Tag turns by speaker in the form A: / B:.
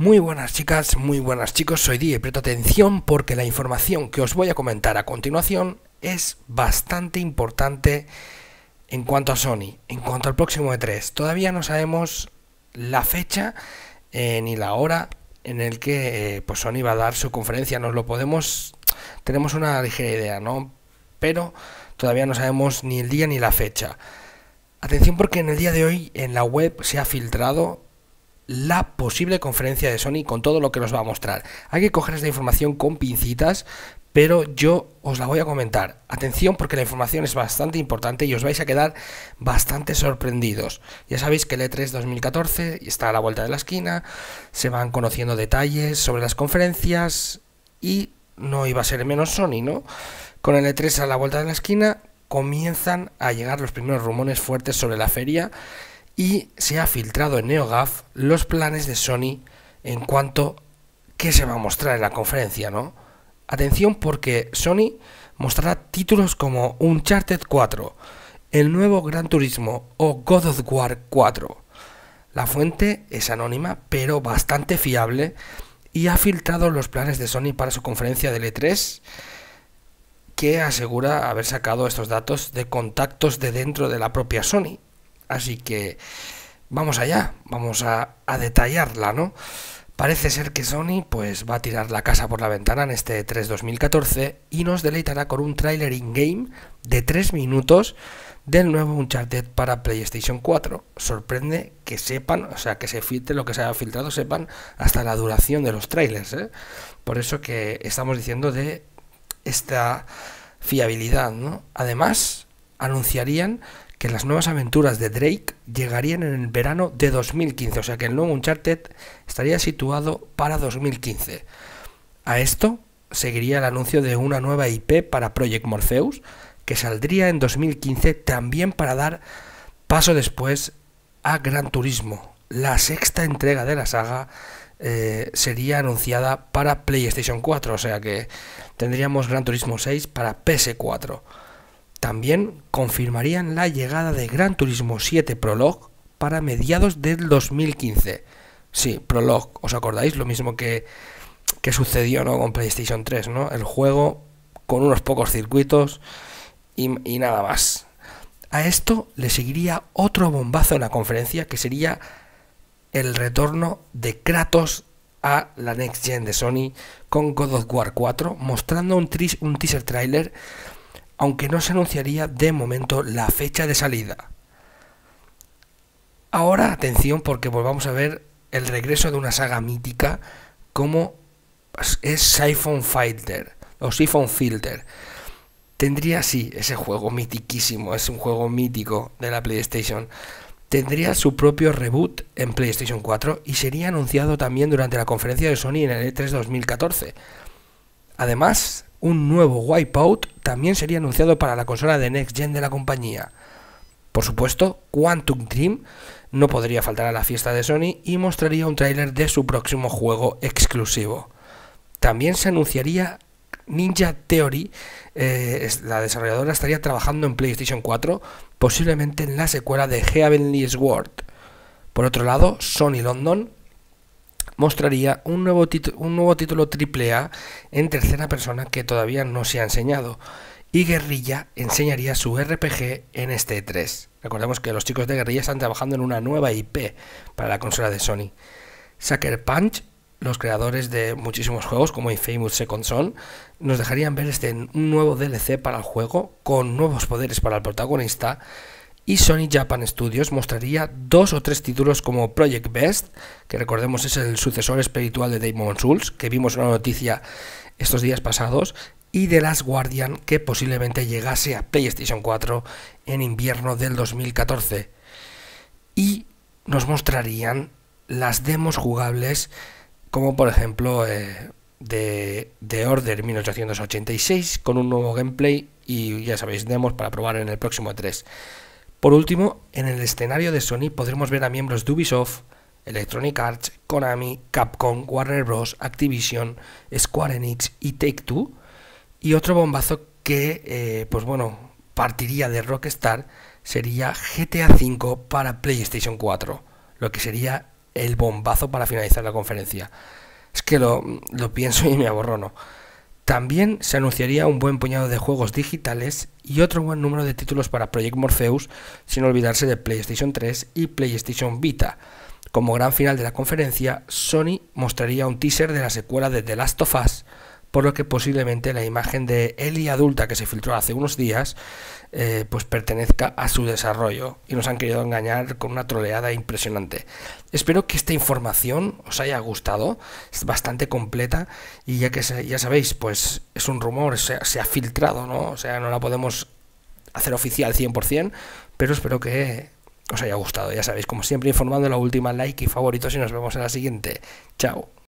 A: Muy buenas chicas, muy buenas chicos, soy Die, presta atención porque la información que os voy a comentar a continuación es bastante importante en cuanto a Sony, en cuanto al próximo E3. Todavía no sabemos la fecha eh, ni la hora en el que eh, pues Sony va a dar su conferencia, nos lo podemos, tenemos una ligera idea, ¿no? Pero todavía no sabemos ni el día ni la fecha. Atención porque en el día de hoy en la web se ha filtrado la posible conferencia de Sony con todo lo que nos va a mostrar. Hay que coger esta información con pincitas, pero yo os la voy a comentar. Atención porque la información es bastante importante y os vais a quedar bastante sorprendidos. Ya sabéis que el E3 2014 está a la vuelta de la esquina, se van conociendo detalles sobre las conferencias y no iba a ser menos Sony, ¿no? Con el E3 a la vuelta de la esquina comienzan a llegar los primeros rumores fuertes sobre la feria y se ha filtrado en NeoGAF los planes de Sony en cuanto qué se va a mostrar en la conferencia, ¿no? Atención porque Sony mostrará títulos como Uncharted 4, el nuevo Gran Turismo o God of War 4. La fuente es anónima pero bastante fiable y ha filtrado los planes de Sony para su conferencia de l e 3 que asegura haber sacado estos datos de contactos de dentro de la propia Sony Así que vamos allá, vamos a, detallarla, ¿no? Parece ser que Sony pues, va a tirar la casa por la ventana en este 3 2014 y nos deleitará con un trailer in-game de 3 minutos del nuevo Uncharted para PlayStation 4. Sorprende que sepan, o sea, que se filtre lo que se haya filtrado, sepan hasta la duración de los trailers. ¿eh? Por eso que estamos diciendo de esta fiabilidad. ¿no? Además, anunciarían que las nuevas aventuras de Drake llegarían en el verano de 2015, o sea que el nuevo Uncharted estaría situado para 2015. A esto seguiría el anuncio de una nueva IP para Project Morpheus, que saldría en 2015 también para dar paso después a Gran Turismo. La sexta entrega de la saga eh, sería anunciada para PlayStation 4, o sea que tendríamos Gran Turismo 6 para PS4. También confirmarían la llegada de Gran Turismo 7 Prologue para mediados del 2015. Sí, Prologue, ¿os acordáis? Lo mismo que, que sucedió ¿no? con PlayStation 3, ¿no? El juego con unos pocos circuitos y, nada más. A esto le seguiría otro bombazo en la conferencia que sería el retorno de Kratos a la Next Gen de Sony con God of War 4, mostrando un, un teaser trailer aunque no se anunciaría de momento la fecha de salida. Ahora atención porque volvamos a ver el regreso de una saga mítica como es Siphon Fighter o Siphon Filter. Tendría, sí, ese juego mitiquísimo, es un juego mítico de la PlayStation. Tendría su propio reboot en PlayStation 4 y sería anunciado también durante la conferencia de Sony en el E3 2014. Además, un nuevo Wipeout también sería anunciado para la consola de Next Gen de la compañía. Por supuesto, Quantum Dream no podría faltar a la fiesta de Sony y mostraría un tráiler de su próximo juego exclusivo. También se anunciaría Ninja Theory, eh, la desarrolladora estaría trabajando en PlayStation 4, posiblemente en la secuela de Heavenly Sword. Por otro lado, Sony London mostraría un nuevo, un nuevo título AAA en tercera persona que todavía no se ha enseñado. Y Guerrilla enseñaría su RPG en este 3. Recordemos que los chicos de Guerrilla están trabajando en una nueva IP para la consola de Sony. Sucker Punch, los creadores de muchísimos juegos como Infamous Second Son, nos dejarían ver este un nuevo DLC para el juego con nuevos poderes para el protagonista y Sony Japan Studios mostraría dos o tres títulos como Project Best, que recordemos es el sucesor espiritual de Demon Souls, que vimos una noticia estos días pasados, y The Last Guardian, que posiblemente llegase a PlayStation 4 en invierno del 2014. Y nos mostrarían las demos jugables, como por ejemplo The eh, de, Order 1886, con un nuevo gameplay y ya sabéis, demos para probar en el próximo 3. Por último, en el escenario de Sony podremos ver a miembros de Ubisoft, Electronic Arts, Konami, Capcom, Warner Bros., Activision, Square Enix y Take Two. Y otro bombazo que, eh, pues bueno, partiría de Rockstar sería GTA V para PlayStation 4, lo que sería el bombazo para finalizar la conferencia. Es que lo, pienso y me aborrono. También se anunciaría un buen puñado de juegos digitales y otro buen número de títulos para Project Morpheus, sin olvidarse de PlayStation 3 y PlayStation Vita. Como gran final de la conferencia, Sony mostraría un teaser de la secuela de The Last of Us, por lo que posiblemente la imagen de Eli adulta que se filtró hace unos días eh, pues pertenezca a su desarrollo y nos han querido engañar con una troleada impresionante. Espero que esta información os haya gustado, es bastante completa y ya que ya sabéis, pues es un rumor, se, ha filtrado, ¿no? O sea, no la podemos hacer oficial 100%, pero espero que os haya gustado. Ya sabéis, como siempre, informando la última, like y favoritos y nos vemos en la siguiente. Chao.